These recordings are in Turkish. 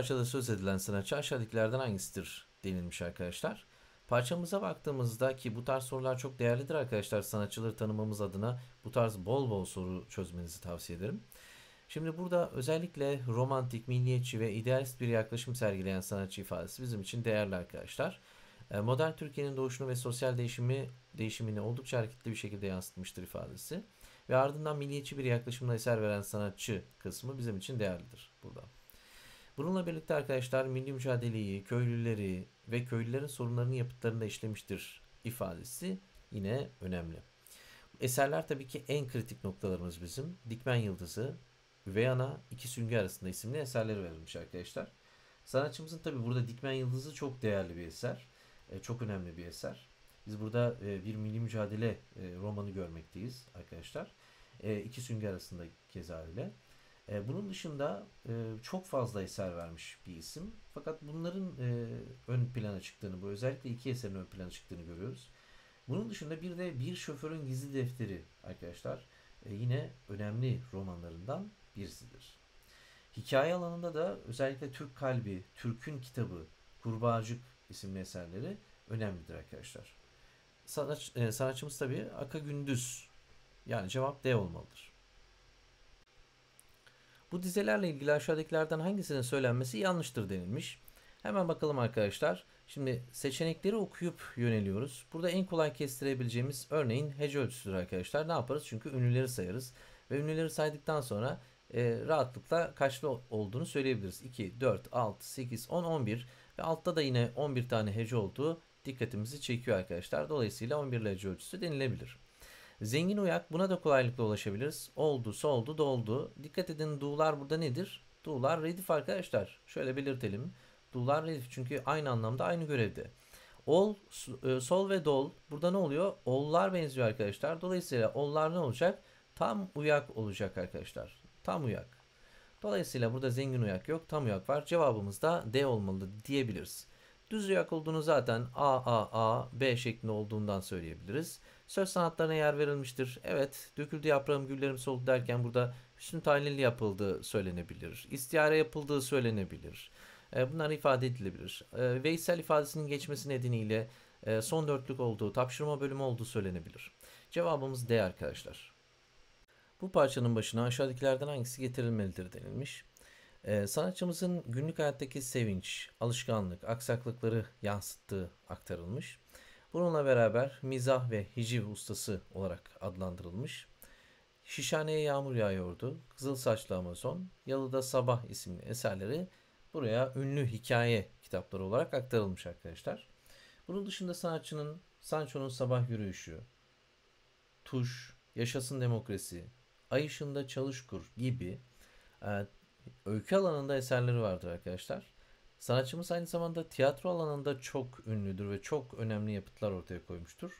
parçada söz edilen sanatçı aşağıdakilerden hangisidir denilmiş arkadaşlar. Parçamıza baktığımızda ki bu tarz sorular çok değerlidir arkadaşlar. Sanatçıları tanımamız adına bu tarz bol bol soru çözmenizi tavsiye ederim. Şimdi burada özellikle romantik, milliyetçi ve idealist bir yaklaşım sergileyen sanatçı ifadesi bizim için değerli arkadaşlar. E, modern Türkiye'nin doğuşunu ve sosyal değişimi değişimini oldukça hareketli bir şekilde yansıtmıştır ifadesi. Ve ardından milliyetçi bir yaklaşımla eser veren sanatçı kısmı bizim için değerlidir burada. Bununla birlikte arkadaşlar milli mücadeleyi, köylüleri ve köylülerin sorunlarını yapıtlarında işlemiştir ifadesi yine önemli. Eserler tabii ki en kritik noktalarımız bizim. Dikmen Yıldızı, Veyana, İki Süngü arasında isimli eserleri verilmiş arkadaşlar. Sanatçımızın tabii burada Dikmen Yıldızı çok değerli bir eser. E, çok önemli bir eser. Biz burada e, bir milli mücadele e, romanı görmekteyiz arkadaşlar. İki süngü arasında keza öyle. E, bunun dışında e, çok fazla eser vermiş bir isim. Fakat bunların e, ön plana çıktığını, bu özellikle iki eserin ön plana çıktığını görüyoruz. Bunun dışında bir de Bir Şoförün Gizli Defteri arkadaşlar yine önemli romanlarından birisidir. Hikaye alanında da özellikle Türk Kalbi, Türk'ün Kitabı, Kurbağacık isimli eserleri önemlidir arkadaşlar. Sanatç, sanatçımız tabii Aka Gündüz. Yani cevap D olmalıdır. Bu dizelerle ilgili aşağıdakilerden hangisinin söylenmesi yanlıştır denilmiş. Hemen bakalım arkadaşlar. Şimdi seçenekleri okuyup yöneliyoruz. Burada en kolay kestirebileceğimiz örneğin hece ölçüsüdür arkadaşlar. Ne yaparız? Çünkü ünlüleri sayarız. Ve ünlüleri saydıktan sonra e, rahatlıkla kaçlı olduğunu söyleyebiliriz. 2, 4, 6, 8, 10, 11 ve altta da yine 11 tane hece olduğu dikkatimizi çekiyor arkadaşlar. Dolayısıyla 11 hece ölçüsü denilebilir. Zengin uyak buna da kolaylıkla ulaşabiliriz. Oldu, soldu, doldu. Dikkat edin do'lar burada nedir? Do'lar redif arkadaşlar. Şöyle belirtelim. Do'lar redif çünkü aynı anlamda aynı görevde. Ol, e, sol ve dol burada ne oluyor? Ollar benziyor arkadaşlar. Dolayısıyla ollar ne olacak? Tam uyak olacak arkadaşlar. Tam uyak. Dolayısıyla burada zengin uyak yok. Tam uyak var. Cevabımız da D olmalı diyebiliriz. Düz yak olduğunu zaten A, A, A, B şeklinde olduğundan söyleyebiliriz. Söz sanatlarına yer verilmiştir. Evet, döküldü yaprağım güllerim soldu derken burada Hüsnü tahlili yapıldığı söylenebilir. İstiyare yapıldığı söylenebilir. E, bunlar ifade edilebilir. E, Veysel ifadesinin geçmesi nedeniyle e, son dörtlük olduğu, tapşırma bölümü olduğu söylenebilir. Cevabımız D arkadaşlar. Bu parçanın başına aşağıdakilerden hangisi getirilmelidir denilmiş. Ee, sanatçımızın günlük hayattaki sevinç, alışkanlık, aksaklıkları yansıttığı aktarılmış. Bununla beraber mizah ve hiciv ustası olarak adlandırılmış. Şişhaneye yağmur yağıyordu, Kızıl Saçlı Amazon, Yalıda Sabah isimli eserleri buraya ünlü hikaye kitapları olarak aktarılmış arkadaşlar. Bunun dışında sanatçının Sancho'nun sabah yürüyüşü, Tuş, Yaşasın Demokrasi, Ay Işığında Çalışkur gibi e, öykü alanında eserleri vardır arkadaşlar. Sanatçımız aynı zamanda tiyatro alanında çok ünlüdür ve çok önemli yapıtlar ortaya koymuştur.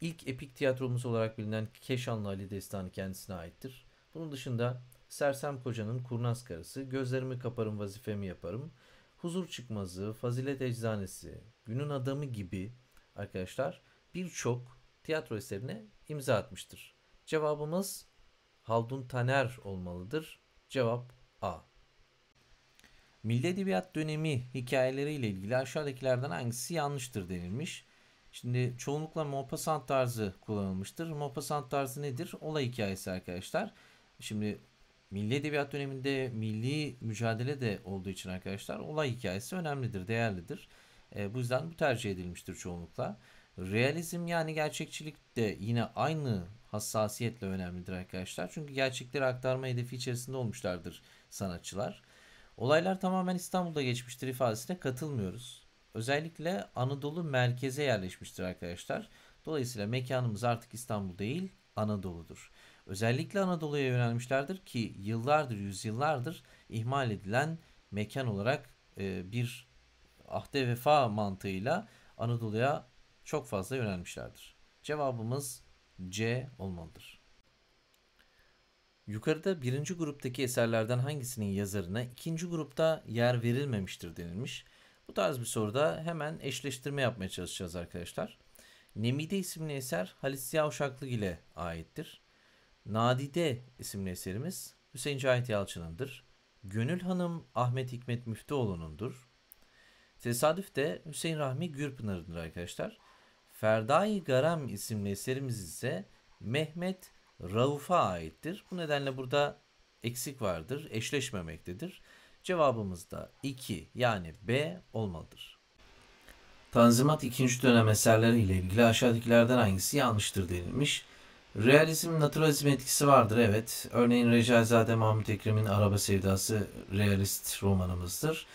İlk epik tiyatromuz olarak bilinen Keşanlı Ali Destanı kendisine aittir. Bunun dışında Sersem Koca'nın Kurnaz Karısı, Gözlerimi Kaparım Vazifemi Yaparım, Huzur Çıkmazı, Fazilet Eczanesi, Günün Adamı gibi arkadaşlar birçok tiyatro eserine imza atmıştır. Cevabımız Haldun Taner olmalıdır. Cevap A. Milli Edebiyat dönemi hikayeleriyle ilgili aşağıdakilerden hangisi yanlıştır denilmiş. Şimdi çoğunlukla Maupassant tarzı kullanılmıştır. Maupassant tarzı nedir? Olay hikayesi arkadaşlar. Şimdi milli edebiyat döneminde milli mücadele de olduğu için arkadaşlar olay hikayesi önemlidir, değerlidir. E, bu yüzden bu tercih edilmiştir çoğunlukla. Realizm yani gerçekçilik de yine aynı hassasiyetle önemlidir arkadaşlar. Çünkü gerçekleri aktarma hedefi içerisinde olmuşlardır sanatçılar. Olaylar tamamen İstanbul'da geçmiştir ifadesine katılmıyoruz. Özellikle Anadolu merkeze yerleşmiştir arkadaşlar. Dolayısıyla mekanımız artık İstanbul değil Anadolu'dur. Özellikle Anadolu'ya yönelmişlerdir ki yıllardır, yüzyıllardır ihmal edilen mekan olarak e, bir ahde vefa mantığıyla Anadolu'ya çok fazla yönelmişlerdir. Cevabımız C olmalıdır. Yukarıda birinci gruptaki eserlerden hangisinin yazarına ikinci grupta yer verilmemiştir denilmiş. Bu tarz bir soruda hemen eşleştirme yapmaya çalışacağız arkadaşlar. Nemide isimli eser Halis Ziya Uşaklı ile aittir. Nadide isimli eserimiz Hüseyin Cahit Yalçın'ındır. Gönül Hanım Ahmet Hikmet Müftüoğlu'nundur. Tesadüf de Hüseyin Rahmi Gürpınar'ındır arkadaşlar. Ferdai Garam isimli eserimiz ise Mehmet Rauf'a aittir. Bu nedenle burada eksik vardır, eşleşmemektedir. Cevabımız da 2 yani B olmalıdır. Tanzimat 2. dönem eserleriyle ilgili aşağıdakilerden hangisi yanlıştır denilmiş. Realizm, naturalizm etkisi vardır evet. Örneğin Recaizade Mahmut Ekrem'in Araba Sevdası realist romanımızdır.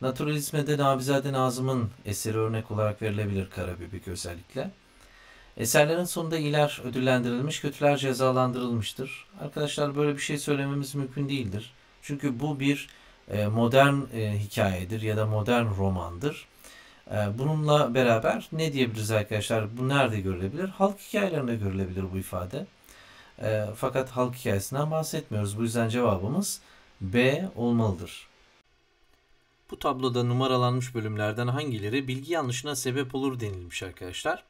Naturalizme de Nabizade Nazım'ın eseri örnek olarak verilebilir Karabübük özellikle. Eserlerin sonunda iyiler ödüllendirilmiş, kötüler cezalandırılmıştır. Arkadaşlar böyle bir şey söylememiz mümkün değildir. Çünkü bu bir e, modern e, hikayedir ya da modern romandır. E, bununla beraber ne diyebiliriz arkadaşlar? Bu nerede görülebilir? Halk hikayelerinde görülebilir bu ifade. Fakat halk hikayesinden bahsetmiyoruz. Bu yüzden cevabımız B olmalıdır. Bu tabloda numaralanmış bölümlerden hangileri bilgi yanlışına sebep olur denilmiş arkadaşlar.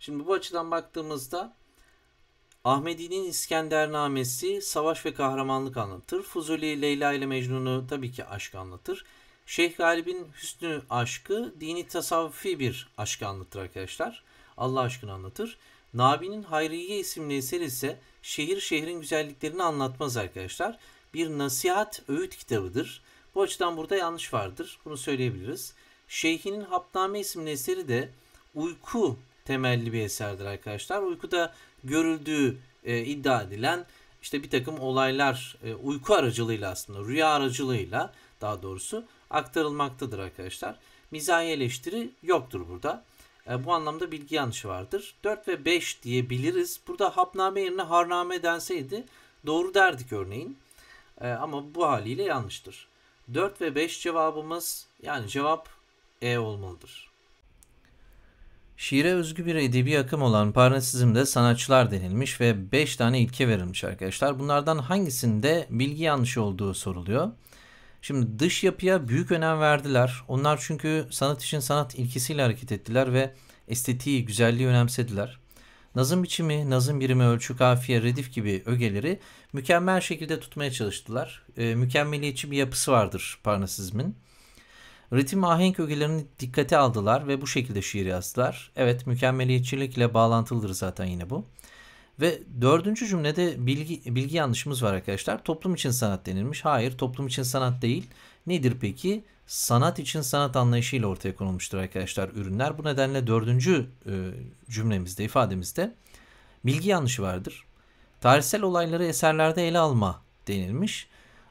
Şimdi bu açıdan baktığımızda Ahmedi'nin İskendernamesi savaş ve kahramanlık anlatır. Fuzuli Leyla ile Mecnun'u tabii ki aşk anlatır. Şeyh Galip'in Hüsnü aşkı dini tasavvufi bir aşkı anlatır arkadaşlar. Allah aşkını anlatır. Nabi'nin Hayriye isimli eser ise şehir şehrin güzelliklerini anlatmaz arkadaşlar. Bir nasihat öğüt kitabıdır. Bu açıdan burada yanlış vardır. Bunu söyleyebiliriz. Şeyhinin Hapname isimli eseri de uyku temelli bir eserdir arkadaşlar. Uykuda görüldüğü e, iddia edilen işte bir takım olaylar e, uyku aracılığıyla aslında rüya aracılığıyla daha doğrusu aktarılmaktadır arkadaşlar. Mizahi eleştiri yoktur burada. E, bu anlamda bilgi yanlışı vardır. 4 ve 5 diyebiliriz. Burada hapname yerine harname denseydi doğru derdik örneğin. E, ama bu haliyle yanlıştır. 4 ve 5 cevabımız yani cevap E olmalıdır. Şiire özgü bir edebi akım olan Parnasizm'de sanatçılar denilmiş ve 5 tane ilke verilmiş arkadaşlar. Bunlardan hangisinde bilgi yanlışı olduğu soruluyor. Şimdi dış yapıya büyük önem verdiler. Onlar çünkü sanat için sanat ilkesiyle hareket ettiler ve estetiği, güzelliği önemsediler. Nazım biçimi, nazım birimi, ölçü, kafiye, redif gibi ögeleri mükemmel şekilde tutmaya çalıştılar. E, mükemmeliyetçi bir yapısı vardır Parnasizm'in. Ritim ahenk ögelerini dikkate aldılar ve bu şekilde şiir yazdılar. Evet mükemmeliyetçilikle bağlantılıdır zaten yine bu. Ve dördüncü cümlede bilgi, bilgi yanlışımız var arkadaşlar. Toplum için sanat denilmiş. Hayır toplum için sanat değil. Nedir peki? Sanat için sanat anlayışıyla ortaya konulmuştur arkadaşlar ürünler. Bu nedenle dördüncü e, cümlemizde, ifademizde bilgi yanlışı vardır. Tarihsel olayları eserlerde ele alma denilmiş.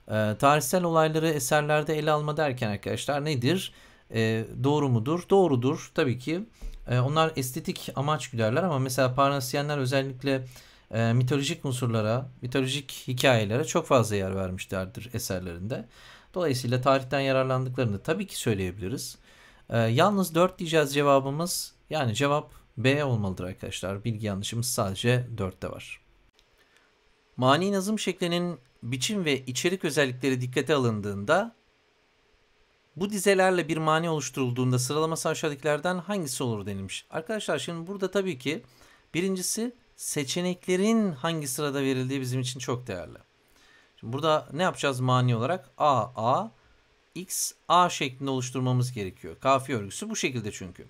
E, tarihsel olayları eserlerde ele alma derken arkadaşlar nedir? E, doğru mudur? Doğrudur tabii ki. E, onlar estetik amaç güderler ama mesela Parnasyenler özellikle e, mitolojik unsurlara, mitolojik hikayelere çok fazla yer vermişlerdir eserlerinde. Dolayısıyla tarihten yararlandıklarını tabii ki söyleyebiliriz. E, yalnız 4 diyeceğiz cevabımız. Yani cevap B olmalıdır arkadaşlar. Bilgi yanlışımız sadece 4'te var. Mani nazım şeklinin biçim ve içerik özellikleri dikkate alındığında bu dizelerle bir mani oluşturulduğunda sıralaması aşağıdakilerden hangisi olur denilmiş. Arkadaşlar şimdi burada tabii ki birincisi seçeneklerin hangi sırada verildiği bizim için çok değerli. Şimdi burada ne yapacağız mani olarak? A, A, X, A şeklinde oluşturmamız gerekiyor. Kafi örgüsü bu şekilde çünkü.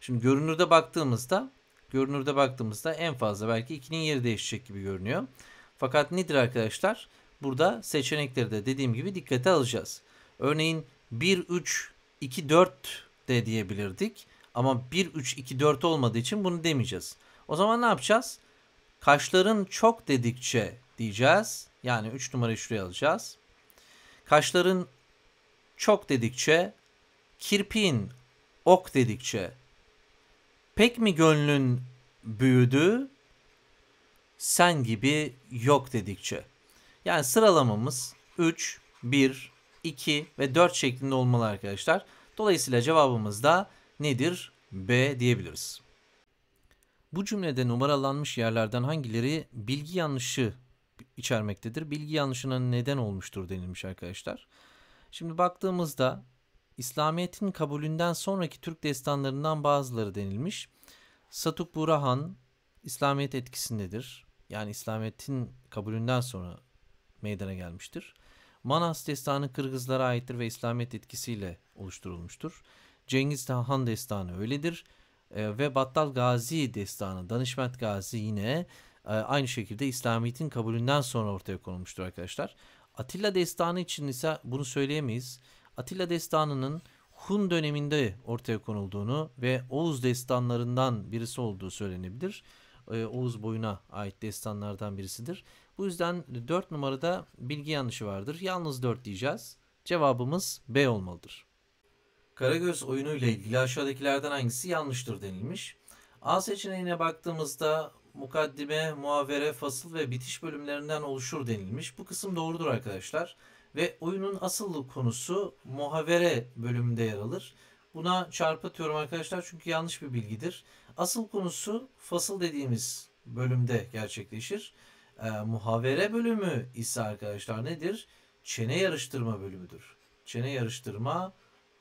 Şimdi görünürde baktığımızda görünürde baktığımızda en fazla belki 2'nin yeri değişecek gibi görünüyor. Fakat nedir arkadaşlar? Arkadaşlar Burada seçenekleri de dediğim gibi dikkate alacağız. Örneğin 1, 3, 2, 4 de diyebilirdik. Ama 1, 3, 2, 4 olmadığı için bunu demeyeceğiz. O zaman ne yapacağız? Kaşların çok dedikçe diyeceğiz. Yani 3 numarayı şuraya alacağız. Kaşların çok dedikçe, kirpiğin ok dedikçe, pek mi gönlün büyüdü, sen gibi yok dedikçe. Yani sıralamamız 3, 1, 2 ve 4 şeklinde olmalı arkadaşlar. Dolayısıyla cevabımız da nedir? B diyebiliriz. Bu cümlede numaralanmış yerlerden hangileri bilgi yanlışı içermektedir? Bilgi yanlışına neden olmuştur denilmiş arkadaşlar. Şimdi baktığımızda İslamiyet'in kabulünden sonraki Türk destanlarından bazıları denilmiş. Satuk Burahan İslamiyet etkisindedir. Yani İslamiyet'in kabulünden sonra meydana gelmiştir. Manas destanı Kırgızlara aittir ve İslamiyet etkisiyle oluşturulmuştur. Cengiz Han destanı öyledir e, ve Battal Gazi destanı Danışmet Gazi yine e, aynı şekilde İslamiyet'in kabulünden sonra ortaya konulmuştur arkadaşlar. Atilla destanı için ise bunu söyleyemeyiz. Atilla destanının Hun döneminde ortaya konulduğunu ve Oğuz destanlarından birisi olduğu söylenebilir. Ee, Oğuz boyuna ait destanlardan birisidir. Bu yüzden 4 numarada bilgi yanlışı vardır. Yalnız 4 diyeceğiz. Cevabımız B olmalıdır. Karagöz oyunu ile ilgili aşağıdakilerden hangisi yanlıştır denilmiş. A seçeneğine baktığımızda mukaddime, muavere, fasıl ve bitiş bölümlerinden oluşur denilmiş. Bu kısım doğrudur arkadaşlar. Ve oyunun asıl konusu muhavere bölümünde yer alır. Buna çarpıtıyorum arkadaşlar çünkü yanlış bir bilgidir. Asıl konusu fasıl dediğimiz bölümde gerçekleşir. E, muhavere bölümü ise arkadaşlar nedir? Çene yarıştırma bölümüdür. Çene yarıştırma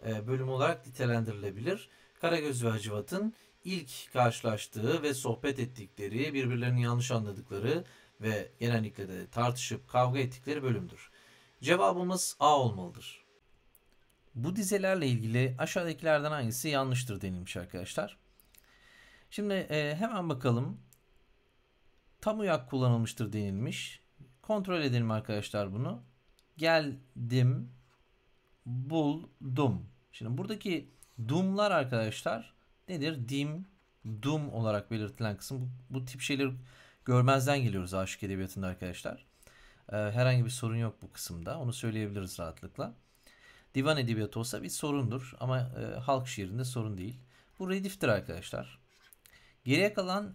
e, bölümü olarak nitelendirilebilir. Karagöz ve Hacivat'ın ilk karşılaştığı ve sohbet ettikleri, birbirlerini yanlış anladıkları ve genellikle de tartışıp kavga ettikleri bölümdür. Cevabımız A olmalıdır. Bu dizelerle ilgili aşağıdakilerden hangisi yanlıştır denilmiş arkadaşlar. Şimdi e, hemen bakalım tam uyak kullanılmıştır denilmiş. Kontrol edelim arkadaşlar bunu. Geldim. Buldum. Şimdi buradaki dumlar arkadaşlar nedir? Dim, dum olarak belirtilen kısım. Bu, bu tip şeyleri görmezden geliyoruz aşık edebiyatında arkadaşlar. Ee, herhangi bir sorun yok bu kısımda. Onu söyleyebiliriz rahatlıkla. Divan edebiyatı olsa bir sorundur ama e, halk şiirinde sorun değil. Bu rediftir arkadaşlar. Geriye kalan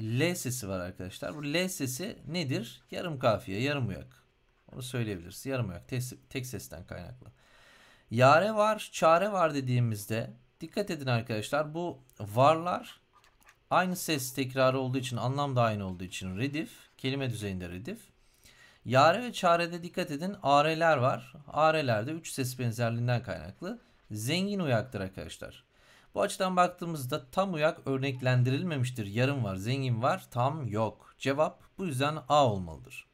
L sesi var arkadaşlar. Bu L sesi nedir? Yarım kafiye, yarım uyak. Onu söyleyebiliriz. Yarım uyak tek, tek sesten kaynaklı. Yare var, çare var dediğimizde dikkat edin arkadaşlar. Bu varlar aynı ses tekrarı olduğu için anlam da aynı olduğu için redif. Kelime düzeyinde redif. Yare ve çarede dikkat edin. Areler var. Areler de 3 ses benzerliğinden kaynaklı. Zengin uyaktır arkadaşlar. Bu açıdan baktığımızda tam uyak örneklendirilmemiştir. Yarım var, zengin var, tam yok. Cevap bu yüzden A olmalıdır.